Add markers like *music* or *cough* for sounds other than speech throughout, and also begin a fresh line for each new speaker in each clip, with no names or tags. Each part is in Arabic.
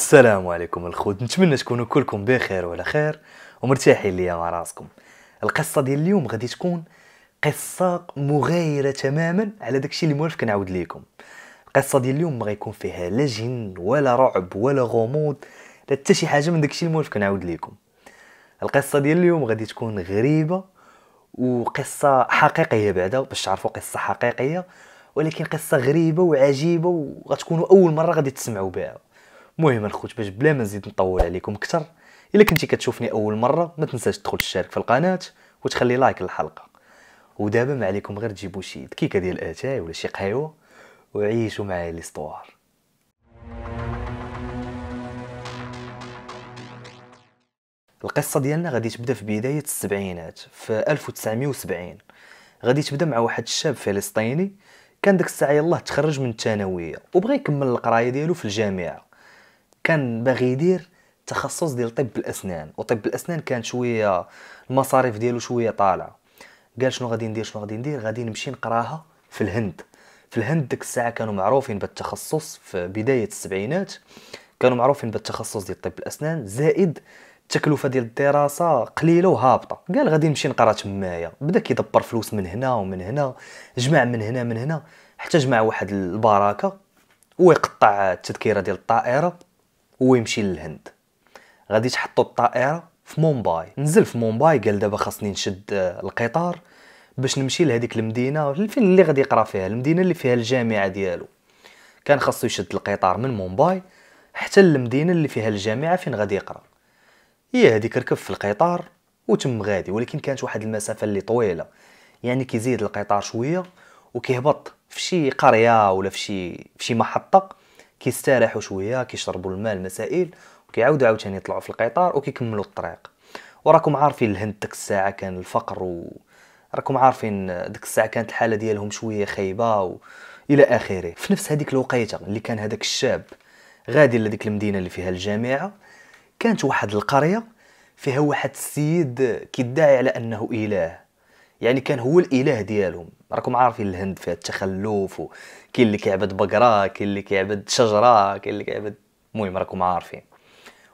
السلام عليكم الخوت نتمنى تكونوا كلكم بخير وعلى خير ومرتاحين ليا مع راسكم القصه ديال اليوم غادي تكون قصه مغايره تماما على داكشي اللي موالف كنعاود ليكم القصه ديال اليوم ما غيكون فيها لا جن ولا رعب ولا غموض لا حتى شي حاجه من داكشي اللي موالف كنعاود ليكم القصه ديال اليوم غادي تكون غريبه وقصه حقيقيه بعدا باش تعرفوا قصه حقيقيه ولكن قصه غريبه وعجيبه وغتكونوا اول مره غادي تسمعوا بها المهم الخوت باش بلا ما نزيد نطول عليكم اكثر الا كنتي كتشوفني اول مره ما تنساش تدخل تشارك في القناه وتخلي لايك للحلقه ودابا ما عليكم غير تجيبوا شي دكيكه ديال اتاي ولا شي قهيوه وعيشوا معايا ليستوار القصه ديالنا غادي تبدا في بدايه السبعينات في 1970 غادي تبدا مع واحد الشاب فلسطيني كان داك الساعه يلاه تخرج من الثانويه وبغى يكمل القرايه ديالو في الجامعه كان باغي يدير تخصص ديال طب الاسنان وطب الاسنان كان شويه المصاريف ديالو شويه طالعه قال شنو غادي ندير شنو غادي ندير غادي نمشي نقراها في الهند في الهند ديك الساعه كانوا معروفين بالتخصص في بدايه السبعينات كانوا معروفين بالتخصص ديال طب الاسنان زائد التكلفه ديال الدراسه قليله وهابطه قال غادي نمشي نقرا تمايا بدا كيدبر فلوس من هنا ومن هنا جمع من هنا من هنا حتى جمع واحد البركه ويقطع التذكره ديال الطائره هو يمشي للهند غادي تحطو الطائره في مومباي نزل في مومباي قال دابا خاصني نشد آه، القطار باش نمشي لهذيك المدينه فين اللي غادي يقرا فيها المدينه اللي فيها الجامعه ديالو كان خاصو يشد القطار من مومباي حتى للمدينه اللي فيها الجامعه فين غادي يقرا هي هذيك ركب في القطار وتم غادي ولكن كانت واحد المسافه اللي طويله يعني كيزيد القطار شويه وكيهبط في شي قريه ولا في شي في شي محطه كيستريحوا شويه كيشربوا الماء المسائل وكيعاودوا عاوتاني يطلعوا في القطار وكيكملوا الطريق وراكم عارفين الهند ديك الساعه كان الفقر و راكم عارفين ديك الساعه كانت الحاله ديالهم شويه خايبه و... الى اخره في نفس هذيك الوقيته اللي كان هذاك الشاب غادي لديك المدينه اللي فيها الجامعه كانت واحد القريه فيها واحد السيد كيدعي على انه اله يعني كان هو الاله ديالهم راكم عارفين الهند فيها التخلف وكاين اللي كيعبد بقره كاين اللي كيعبد شجره كاين اللي كيعبد المهم راكم عارفين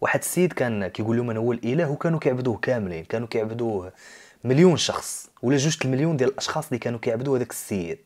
واحد السيد كان كيقول لهم انا هو الاله وكانوا كيعبدوه كاملين كانوا كيعبدوه مليون شخص ولا جوج المليون ديال الاشخاص اللي كانوا كيعبدوا هذاك السيد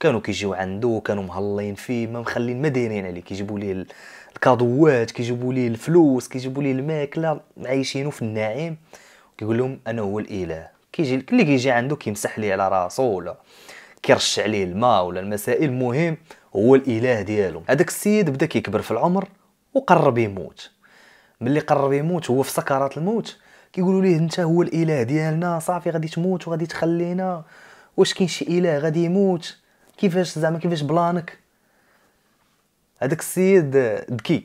كانوا كيجيو عنده كانوا مهلين فيه ما مخلين ما دايرين عليه كيجيبوا ليه الكادوات كيجيبوا ليه الفلوس كيجيبوا ليه الماكله عايشينه في النعيم كيقول لهم انا هو الاله كيجي اللي كيجي عنده كيمسح ليه على راسو ولا كيرش عليه الماء ولا المسائل المهم هو الاله ديالو هذاك السيد بدا كيكبر في العمر وقرب يموت ملي قرب يموت هو في سكرات الموت كيقولوا ليه انت هو الاله ديالنا صافي غادي تموت وغادي تخلينا واش كاين شي اله غادي يموت كيفاش زعما كيفاش بلانك هذاك السيد بكي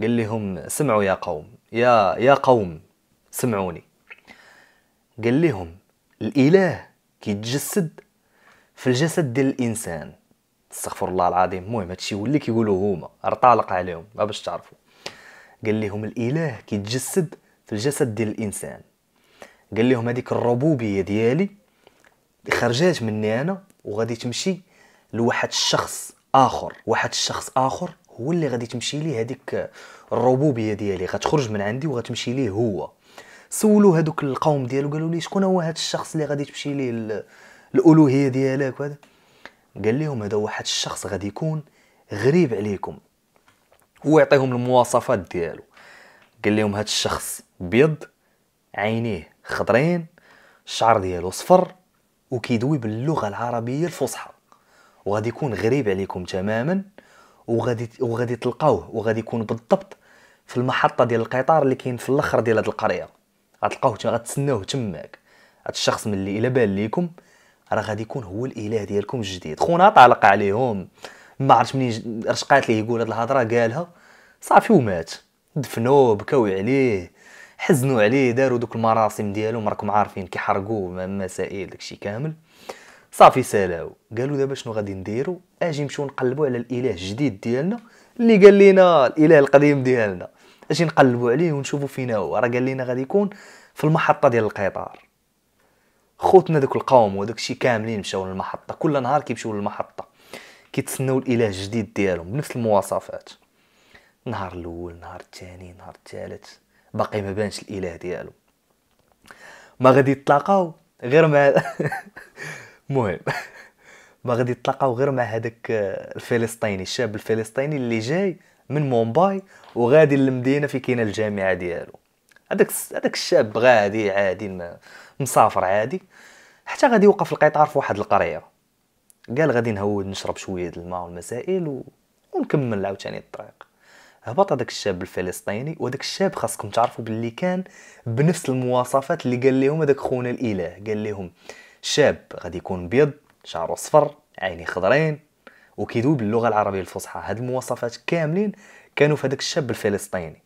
قال لهم سمعوا يا قوم يا يا قوم سمعوني قال لهم الاله كيتجسد في الجسد ديال الانسان استغفر الله العظيم المهم هادشي هو اللي كيقولوه هما ارطالق عليهم ما باش تعرفوا قال لهم الاله كيتجسد في الجسد ديال الانسان قال لهم هذيك الربوبيه ديالي خرجات مني انا وغادي تمشي لواحد الشخص اخر واحد الشخص اخر هو اللي غادي تمشي ليه هذيك الربوبيه ديالي غتخرج من عندي وغتمشي ليه هو سولوا هذوك القوم ديالو قالوا لي شكون هو هذا الشخص اللي غادي تمشي ليه الالوهيه ديالك وهذا قال لهم هذا واحد الشخص غادي يكون غريب عليكم هو يعطيهم المواصفات ديالو قال لهم هذا الشخص بيض عينيه خضرين الشعر ديالو صفر وكيدوي باللغه العربيه الفصحى وغادي يكون غريب عليكم تماما وغادي وغادي تلقاوه وغادي يكون بالضبط في المحطه ديال القطار اللي كاين في الاخر ديال هذه القريه غتلقاوه غتسناوه تماك هاد الشخص ملي الى بان ليكم راه غادي يكون هو الاله ديالكم الجديد خونا طالق عليهم ما عرفتش منين رشقات ليه يقول هاد الهضره قالها صافي ومات دفنوه بكاو عليه حزنوا عليه داروا دوك المراسم ديالهم راكم عارفين كيحرقوه مسائل داكشي كامل صافي سالاو قالوا دابا شنو غادي نديروا اجي نمشيو نقلبوا على الاله الجديد ديالنا اللي قال لنا الاله القديم ديالنا اجي نقلبوا عليه ونشوفوا فين هو راه قال لنا غادي يكون في المحطه ديال القطار خوتنا ذوك القوم وداك الشيء كاملين مشاو للمحطه كل نهار كيمشيو للمحطه كيتسناو الاله الجديد ديالهم بنفس المواصفات نهار الاول نهار الثاني نهار الثالث باقي ما بانش الاله ديالو ما غادي يتلاقاو غير مع المهم *laughs* ما غادي يتلاقاو غير مع هذاك آه، الفلسطيني الشاب الفلسطيني اللي جاي من مومباي وغادي للمدينه في كاينه الجامعه ديالو هذاك هذاك الشاب غادي عادي مسافر عادي حتى غادي يوقف القطار في واحد القريه قال غادي نهود نشرب شويه د الماء والمسائل و... ونكمل عاوتاني الطريق هبط هذاك الشاب الفلسطيني وهذاك الشاب خاصكم تعرفوا باللي كان بنفس المواصفات اللي قال لهم هذاك خونا الاله قال لهم شاب غادي يكون بيض شعره صفر عيني خضرين وكيدوي باللغه العربيه الفصحى هاد المواصفات كاملين كانوا في هذاك الشاب الفلسطيني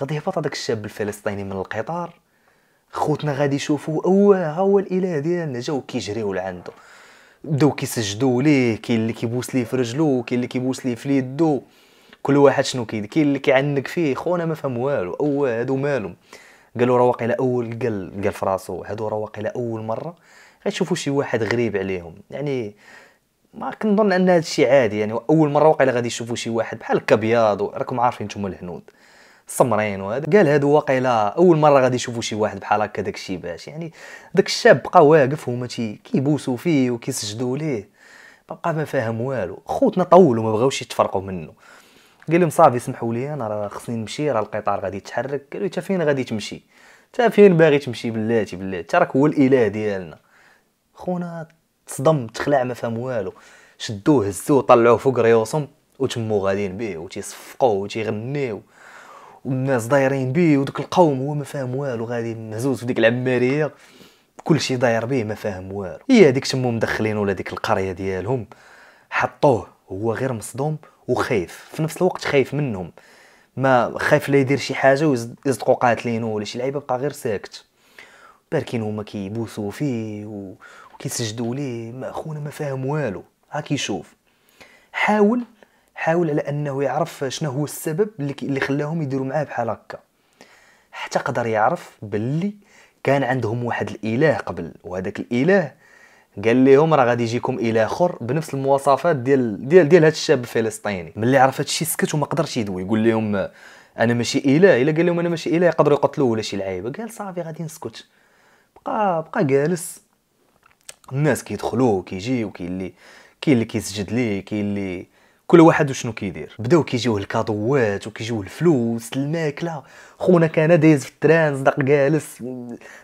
غادي يهبط هذاك الشاب الفلسطيني من القطار خوتنا غادي يشوفوا اوه ها هو الاله ديالنا جاو كيجريو لعندو بداو كيسجدوا ليه كاين اللي كيبوس ليه في رجلو كاين اللي كيبوس ليه في يدو كل واحد شنو كاين كاين اللي كيعنق فيه خونا ما فهم والو اوه هادو مالهم قالوا راه واقيلا اول قال قال فراسو هادو راه واقيلا اول مره غيشوفوا شي واحد غريب عليهم يعني ما كنظن ان هذا الشيء عادي يعني اول مره واقيلا غادي يشوفوا شي واحد بحال هكا ابيض راكم عارفين نتوما الهنود سمرين وهذا قال هادو واقيلا اول مره غادي يشوفوا شي واحد بحال هكا داك الشيء باش يعني داك الشاب بقى واقف هما كيبوسوا فيه وكيسجدوا ليه بقى ما فاهم والو خوتنا طولوا ما بغاوش يتفرقوا منه قال لهم صافي سمحوا لي انا راه خصني نمشي راه القطار غادي يتحرك قالوا حتى فين غادي تمشي حتى فين باغي تمشي بلاتي بلاتي راك هو الاله ديالنا خونا تصدم تخلع ما فهم والو شدوه هزوه طلعوه فوق ريوسهم وتمو غاديين به وتيصفقوه وتيغنيو والناس دايرين به ودك القوم هو ما فاهم والو غادي مهزوز في ديك العماريه كلشي داير به ما فاهم والو هي هذيك تمو ولا ديك القريه ديالهم حطوه هو غير مصدوم وخايف في نفس الوقت خايف منهم ما خايف لا يدير شي حاجه ويصدقوا قاتلينو ولا شي لعيبه بقى غير ساكت باركين هما كيبوسوا فيه كيسجدوا ليه ما خونا ما فاهم والو هاك يشوف حاول حاول على انه يعرف شنو هو السبب اللي, اللي خلاهم يديروا معاه بحال هكا حتى قدر يعرف باللي كان عندهم واحد الاله قبل وهذاك الاله قال لهم راه غادي يجيكم اله اخر بنفس المواصفات ديال ديال ديال هذا الشاب الفلسطيني ملي عرف هادشي سكت وما قدرش يدوي يقول لهم انا ماشي اله الا قال لهم انا ماشي اله يقدروا يقتلوه ولا شي لعيبه قال صافي غادي نسكت بقى بقى جالس الناس كيدخلوا كيجيو كاين اللي كاين اللي كيسجد ليه كاين اللي كل واحد وشنو كيدير بداو كيجيوه الكادوات وكيجيوه الفلوس الماكله خونا كان دايز في التران صدق جالس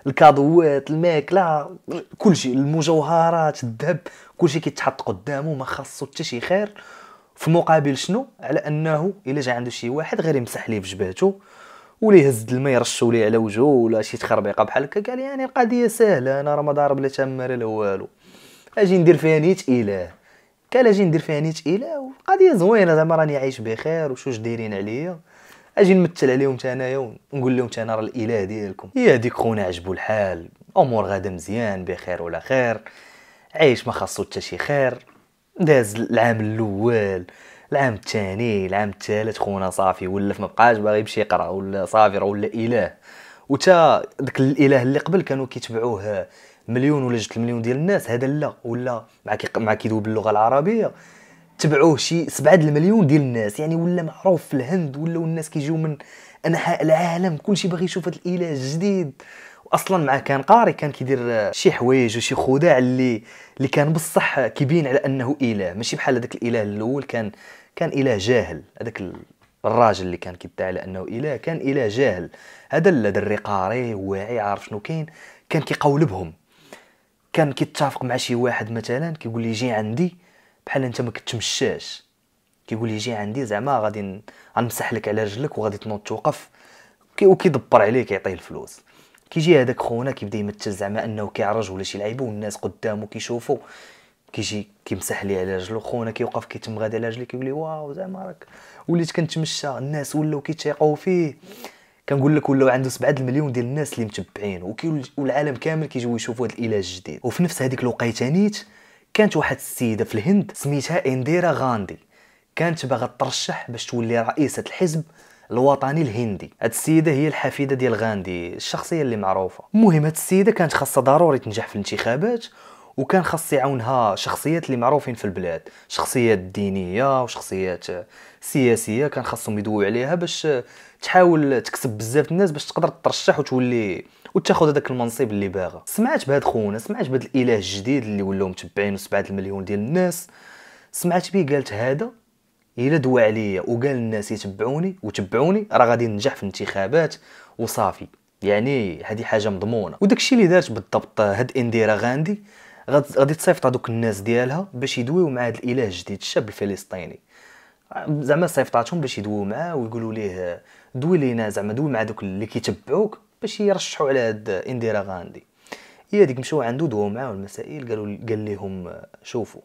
الكادوات الماكله كلشي المجوهرات الذهب كلشي كيتحط قدامه ما خاصو حتى شي خير في مقابل شنو على انه الا جا عنده شي واحد غير يمسح ليه في جبهته ولي هز الماء يرشو ليه على وجهه ولا شي تخربيقه بحال هكا قال يعني القضيه سهله انا راه ما ضارب لا تمر لا والو اجي ندير فيها نيت اله قال اجي ندير فيها نيت اله والقضيه زوينه زعما راني عايش بخير وشوش دايرين عليا اجي نمثل عليهم حتى انايا ونقول لهم حتى انا راه الاله ديالكم يا ديك خونا عجبو الحال امور غدا مزيان بخير ولا خير عايش ما خاصو حتى شي خير داز العام الاول العام الثاني العام الثالث خونا صافي ولف ما بقاش باغي يمشي يقرا ولا صافي راه ولا اله وتا داك الاله اللي قبل كانوا كيتبعوه مليون ولا جوج المليون ديال الناس هذا لا ولا مع كي مع كيدوب باللغه العربيه تبعوه شي سبعة المليون ديال الناس يعني ولا معروف في الهند ولا الناس كيجيو من انحاء العالم كلشي باغي يشوف هذا الاله الجديد اصلا مع كان قاري كان كيدير شي حوايج وشي خداع اللي اللي كان بصح كيبين على انه اله ماشي بحال هذاك الاله الاول كان كان اله جاهل هذاك الراجل اللي كان كيدعي على انه اله كان اله جاهل هذا الدري دري قاري واعي عارف شنو كاين كان كيقولبهم كان كيتفق مع شي واحد مثلا كيقول لي جي عندي بحال انت ما كتمشاش كيقول لي جي عندي زعما غادي غنمسح لك على رجلك وغادي تنوض توقف وكيدبر عليه كيعطيه الفلوس كيجي هذاك خونا كيبدا يمثل زعما انه كيعرج ولا شي لعيبه والناس قدامه كيشوفوا كيجي كيمسح ليه على رجلو خونا كيوقف كيتم غادا على رجلي كيقول لي واو زعما راك وليت كنتمشى الناس ولاو كيتيقوا فيه كنقول لك ولاو عنده 7 المليون ديال الناس اللي متبعين والعالم كامل كيجيو يشوفوا هذا الاله الجديد وفي نفس هذيك الوقيته نيت كانت واحد السيده في الهند سميتها انديرا غاندي كانت باغا ترشح باش تولي رئيسه الحزب الوطني الهندي هاد السيده هي الحفيده ديال غاندي الشخصيه اللي معروفه المهم هاد السيده كانت خاصها ضروري تنجح في الانتخابات وكان خاص يعاونها شخصيات اللي معروفين في البلاد شخصيات دينيه وشخصيات سياسيه كان خاصهم يدويو عليها باش تحاول تكسب بزاف الناس باش تقدر ترشح وتولي وتاخذ هذاك المنصب اللي باغا سمعت بهاد خونا سمعت بهاد الاله الجديد اللي ولاو متبعين 7 المليون ديال الناس سمعت بيه قالت هذا الا دوا عليا وقال الناس يتبعوني وتبعوني راه غادي ننجح في الانتخابات وصافي يعني هذه حاجه مضمونه وداكشي اللي دارت بالضبط هاد انديرا غاندي غادي تصيفط هذوك الناس ديالها باش يدويو مع هذا الاله الجديد الشاب الفلسطيني زعما صيفطاتهم باش يدويو معاه ويقولوا ليه دوي لينا زعما دوي مع دوك اللي كيتبعوك باش يرشحوا على هاد انديرا غاندي هي ديك مشاو عنده دواو معاه المسائل قالوا قال لهم شوفوا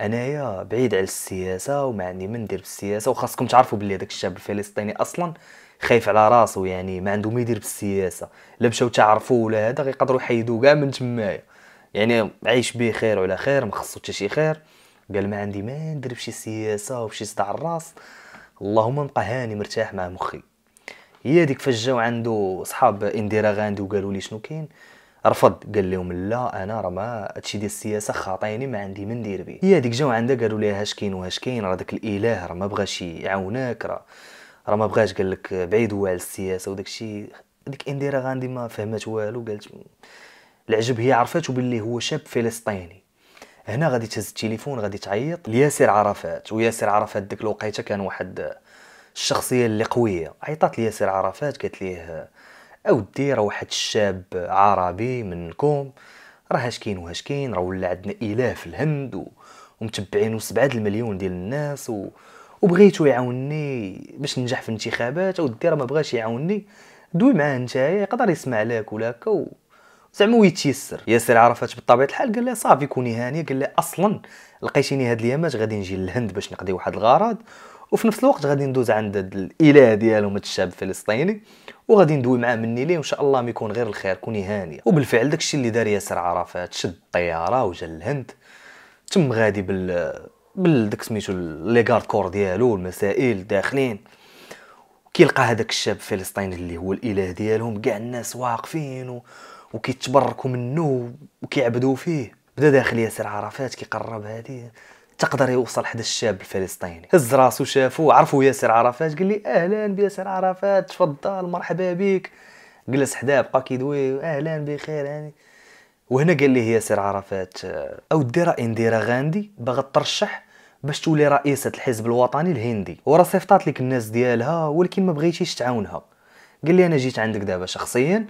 انايا بعيد على السياسه وما عندي ما ندير بالسياسه وخاصكم تعرفوا بلي هذاك الشاب الفلسطيني اصلا خايف على راسو يعني ما عنده ما يدير بالسياسه لا مشاو تعرفوا ولا هذا غيقدروا يحيدوه كاع من تمايا يعني عايش به خير وعلى خير ما خصو حتى شي خير قال ما عندي ما ندير بشي سياسه وبشي صداع الراس اللهم نبقى هاني مرتاح مع مخي هي ديك فاش جاو عنده صحاب انديرا غاندي وقالوا لي شنو كاين رفض قال لهم لا انا راه ما هادشي ديال السياسه خاطيني ما عندي من ندير به هي هذيك جاو عندها قالوا ليها اش كاين واش كاين راه داك الاله راه ما بغاش يعاونك راه راه ما بغاش قال لك بعيد هو على السياسه وداك الشيء ديك انديرا غاندي ما فهمت والو قالت العجب هي عرفاتو باللي هو شاب فلسطيني هنا غادي تهز التليفون غادي تعيط لياسر عرفات وياسر عرفات ديك الوقيته كان واحد الشخصيه اللي قويه عيطات لياسر عرفات قالت ليه اودي راه واحد الشاب عربي منكم راه هاشكين وهاشكين راه ولا عندنا اله في الهند و... ومتبعينو سبعة المليون ديال الناس و... وبغيتو يعاوني باش ننجح في الانتخابات اودي راه ما بغاش يعاوني دوي معاه نتايا يقدر يسمع لك ولا هكا و... زعما ويتيسر ياسر عرفات بطبيعه الحال قال لها صافي كوني هانيه قال لها اصلا لقيتيني هاد اليامات غادي نجي للهند باش نقضي واحد الغرض وفي نفس الوقت غادي ندوز عند الاله ديالهم هذا الشعب الفلسطيني وغادي ندوي معاه مني ليه وان شاء الله ما يكون غير الخير كوني هانيه وبالفعل داكشي اللي دار ياسر عرفات شد الطياره وجا للهند تم غادي بال داك سميتو لي غارد كور ديالو والمسائل داخلين كيلقى هذاك الشاب الفلسطيني اللي هو الاله ديالهم كاع الناس واقفين و... وكيتبركوا منه وكيعبدوا فيه بدا داخل ياسر عرفات كيقرب هذه تقدر يوصل حدا الشاب الفلسطيني هز راسو شافو عرفو ياسر عرفات قال لي اهلا بياسر عرفات تفضل مرحبا بك جلس حداه بقى كيدوي اهلا بخير يعني وهنا قال لي ياسر عرفات او ديرا انديرا غاندي باغا ترشح باش تولي رئيسة الحزب الوطني الهندي ورا صيفطات لك الناس ديالها ولكن ما بغيتيش تعاونها قال لي انا جيت عندك دابا شخصيا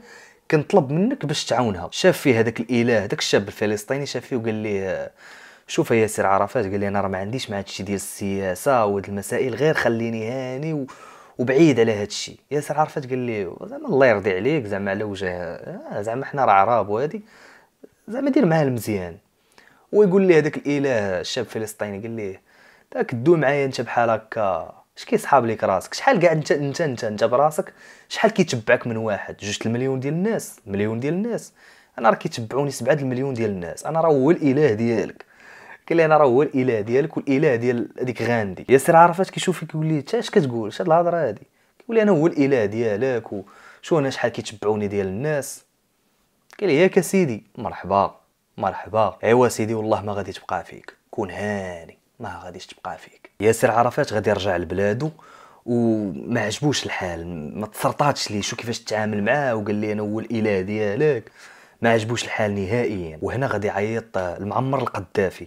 كنطلب منك باش تعاونها شاف فيه هذاك الاله هذاك الشاب الفلسطيني شاف فيه وقال لي شوف يا سير عرفات قال لي انا راه ما عنديش مع هادشي ديال السياسه وهاد المسائل غير خليني هاني و... وبعيد على هادشي ياسر عرفات قال لي زعما الله يرضي عليك زعما على وجه آه، زعما حنا راه عرب وهادي زعما دير معاه المزيان ويقول لي هذاك الاله الشاب الفلسطيني قال لي داك دو معايا انت بحال هكا اش كيصحاب ليك راسك شحال كاع انت انت انت انت براسك شحال كيتبعك من واحد جوج المليون ديال الناس مليون ديال الناس انا راه كيتبعوني سبعة المليون ديال الناس انا راه هو الاله ديالك قال لي انا راه هو الاله ديالك والاله ديال هذيك غاندي ياسر عرفات كيشوف فيك يقول لي انت اش كتقول اش هاد الهضره هادي كيقول لي انا هو الاله ديالك وشو انا شحال كيتبعوني ديال الناس قال لي ياك سيدي مرحبا مرحبا ايوا سيدي والله ما غادي تبقى فيك كون هاني ما غاديش تبقى فيك ياسر عرفات غادي يرجع لبلادو وما عجبوش الحال ما تسرطاتش ليه شو كيفاش تعامل معاه وقال لي انا هو الاله ديالك ما عجبوش الحال نهائيا وهنا غادي يعيط المعمر القذافي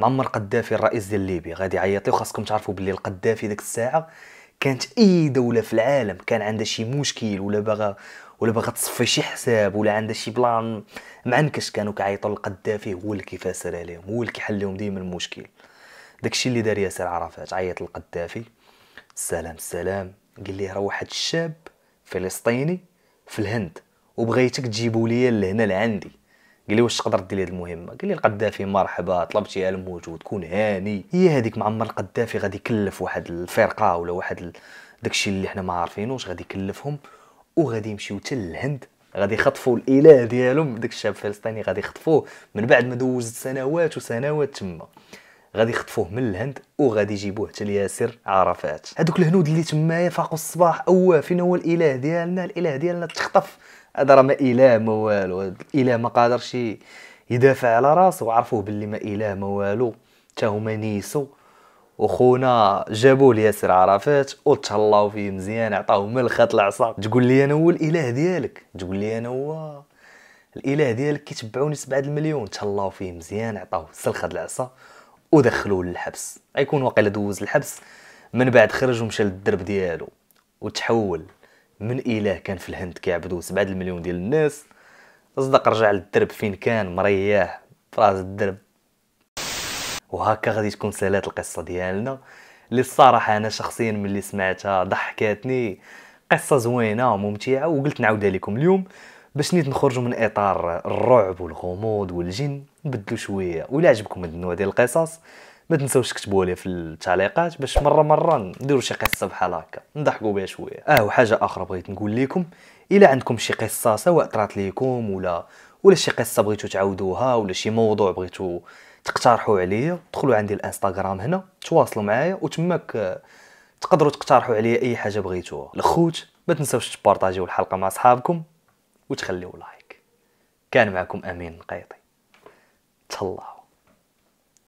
معمر قدافي الرئيس ديال ليبيا غادي يعيط لي وخاصكم تعرفوا باللي القدافي ديك الساعه كانت اي دوله في العالم كان عندها شي مشكل ولا باغا ولا باغا تصفي شي حساب ولا عندها شي بلان معنكش كانوا كيعيطوا للقدافي هو اللي كيفاسر عليهم هو اللي كيحل لهم ديما المشكل داكشي اللي دار ياسر عرفات عيط للقدافي السلام السلام قال ليه راه واحد الشاب فلسطيني في الهند وبغيتك تجيبوا ليا لهنا لعندي قال لي واش تقدر دير هذه المهمه قال لي القذافي مرحبا طلبتيها الموجود كون هاني هي هذيك معمر القذافي غادي يكلف واحد الفرقه ولا واحد داكشي اللي حنا ما عارفينوش غادي يكلفهم وغادي يمشيو حتى للهند غادي يخطفوا الاله ديالهم داك الشاب الفلسطيني غادي يخطفوه من بعد ما دوزت سنوات وسنوات تما غادي يخطفوه من الهند وغادي يجيبوه حتى لياسر عرفات هذوك الهنود اللي تمايا فاقوا الصباح اوا فين هو الاله ديالنا الاله ديالنا تخطف هذا راه ما اله ما والو الاله ما قادرش يدافع على راسو عرفوه باللي ما اله ما والو حتى هما نيسو وخونا جابوه لياسر عرفات وتهلاو فيه مزيان عطاوه الخط العصا تقول لي انا هو الاله ديالك تقول لي انا هو الاله ديالك كيتبعوني 7 المليون تهلاو فيه مزيان عطاوه سلخه العصا ودخلوه للحبس غيكون واقيلا دوز الحبس من بعد خرج ومشى للدرب ديالو وتحول من اله كان في الهند كيعبدو 7 المليون ديال الناس صدق رجع للدرب فين كان مريح فراس الدرب وهكا غادي تكون سالات القصه ديالنا اللي الصراحه انا شخصيا ملي سمعتها ضحكاتني قصه زوينه وممتعه وقلت نعاودها لكم اليوم باش نيت نخرجوا من اطار الرعب والغموض والجن نبدلوا شويه ولا عجبكم هاد النوع ديال القصص ما تنساوش تكتبوا لي في التعليقات باش مره مره نديروا شي قصه بحال هكا نضحكوا بها شويه اه وحاجه اخرى بغيت نقول لكم الا عندكم شي قصه سواء طرات ليكم ولا ولا شي قصه بغيتو تعاودوها ولا شي موضوع بغيتو تقترحوا عليا دخلوا عندي الانستغرام هنا تواصلوا معايا وتماك آه، تقدروا تقترحوا عليا اي حاجه بغيتوها الخوت ما تنساوش تبارطاجيو الحلقه مع اصحابكم وتخليو لايك كان معكم امين نقيطي تهلاو